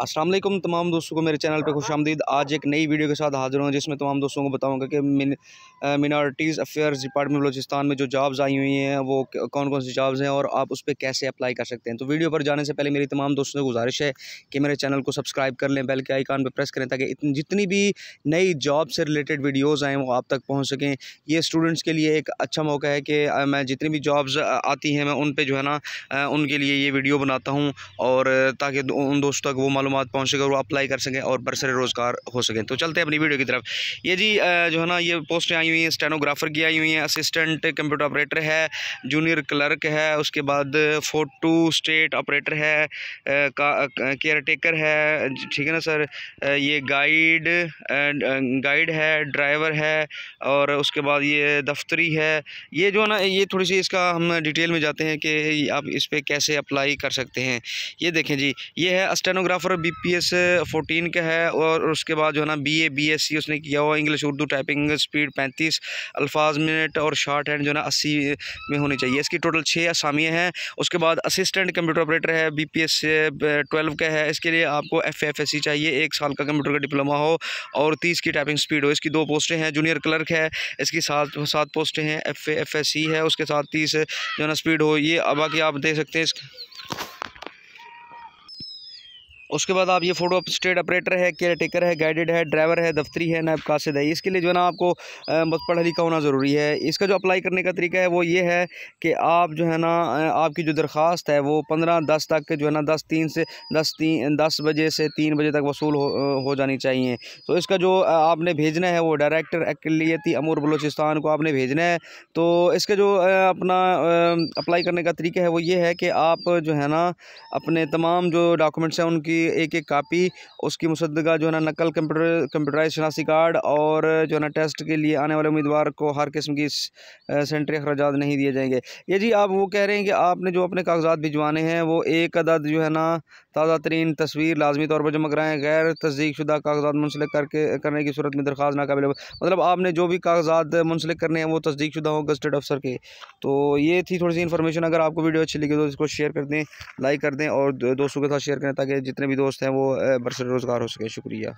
असलम तमाम दोस्तों को मेरे चैनल पर खुश आमदीद आज एक नई वीडियो के साथ हाजिर हूँ जिसमें तमाम दोस्तों को बताऊँगा कि मिनार्टीज़ अफेयर्स डिपार्टमेंट बलोचिस्तान में जो जॉब्स आई हुई हैं वो कौन कौन सी जॉब्स हैं और आप उस पर कैसे अप्लाई कर सकते हैं तो वीडियो पर जाने से पहले मेरी तमाम दोस्तों से गुजारिश है कि मेरे चैनल को सब्सक्राइब कर लें बेल के आइकान पर प्रेस करें ताकि जितनी भी नई जॉब से रिलेटेड वीडियोज़ आएँ वो आप तक पहुँच सकें ये स्टूडेंट्स के लिए एक अच्छा मौका है कि मैं जितनी भी जॉब्स आती हैं मैं उन पर जो है ना उनके लिए ये वीडियो बनाता हूँ और ताकि उन दोस्तों तक वो मालूम सके वो अप्लाई कर सकें और बरसर रोज़गार हो सकें तो चलते हैं अपनी वीडियो की तरफ ये जी जो है ना ये पोस्टें आई हुई हैं स्टेनोग्राफर की आई हुई हैं असिस्टेंट कंप्यूटर ऑपरेटर है जूनियर क्लर्क है उसके बाद फोटो स्टेट ऑपरेटर है केयर टेकर है ठीक है ना सर ये गाइड गाइड है ड्राइवर है और उसके बाद ये दफ्तरी है ये जो है ना ये थोड़ी सी इसका हम डिटेल में जाते हैं कि आप इस पर कैसे अप्लाई कर सकते हैं ये देखें जी ये है स्टेनोग्राफर और बी पी एस फोर्टीन का है और उसके बाद जो है ना B A B S C उसने किया हुआ इंग्लिश उर्दू टाइपिंग स्पीड पैंतीस अल्फाज मिनट और शार्ट हैंड जो है ना अस्सी में होनी चाहिए इसकी टोटल छः असामियाँ हैं उसके बाद असिस्टेंट कंप्यूटर ऑपरेटर है बी पी एस ट्वेल्व का है इसके लिए आपको एफ एफ एस सी चाहिए एक साल का कंप्यूटर का डिप्लोमा हो और तीस की टाइपिंग स्पीड हो इसकी दो पोस्टें हैं जूनियर क्लर्क है इसकी सात सात पोस्टें हैं एफ एफ एस सी है उसके साथ तीस जो है ना स्पीड हो ये बाकी आप देख सकते हैं इस उसके बाद आप ये फोटो स्टेट ऑपरेटर है केयर टेकर है गाइडेड है ड्राइवर है दफ्तरी है नायब कासिद है इसके लिए जो है ना आपको बस पढ़ा लिखा होना ज़रूरी है इसका जो अप्लाई करने का तरीका है वो ये है कि आप जो है ना आपकी जो दरख्वास्त है वो पंद्रह दस तक जो है ना दस तीन से दस तीन दस बजे से तीन बजे तक वसूल हो, हो जानी चाहिए तो इसका जो आपने भेजना है वो डायरेक्टर अकलीती अमूर बलोचिस्तान को आपने भेजना है तो इसका जो अपना अप्लाई करने का तरीका है वो ये है कि आप जो है ना अपने तमाम जो डॉक्यूमेंट्स हैं उनकी एक एक कापी उसकी मुसदगा जो है ना नकल कंप्यूटर कंप्यूटराइज शनासी कार्ड और जो है ना टेस्ट के लिए आने वाले उम्मीदवार को हर किस्म की सेंटरी अखराज नहीं दिए जाएंगे ये जी आप वो कह रहे हैं कि आपने जो अपने कागजात भिजवाने हैं वो एक अदद जो है ना ताज़ा तरीन तस्वीर लाजमी तौर पर जमा कराएँ गैर तस्दीक शुदा कागजात मुंसलिक करके करने की सूरत में दरख्वास्त नाकाबिल मतलब आपने जो भी कागजात मुंसलिक करने हैं वो तस्दीक शुदा हो गस्टेड अफसर के तो ये थी थोड़ी सी इन्फॉर्मेशन अगर आपको वीडियो अच्छी लगी तो इसको शेयर कर दें लाइक कर दें और दोस्तों के साथ शेयर करें ताकि जितने भी दोस्त हैं वो बरसर रोज़गार हो सके शुक्रिया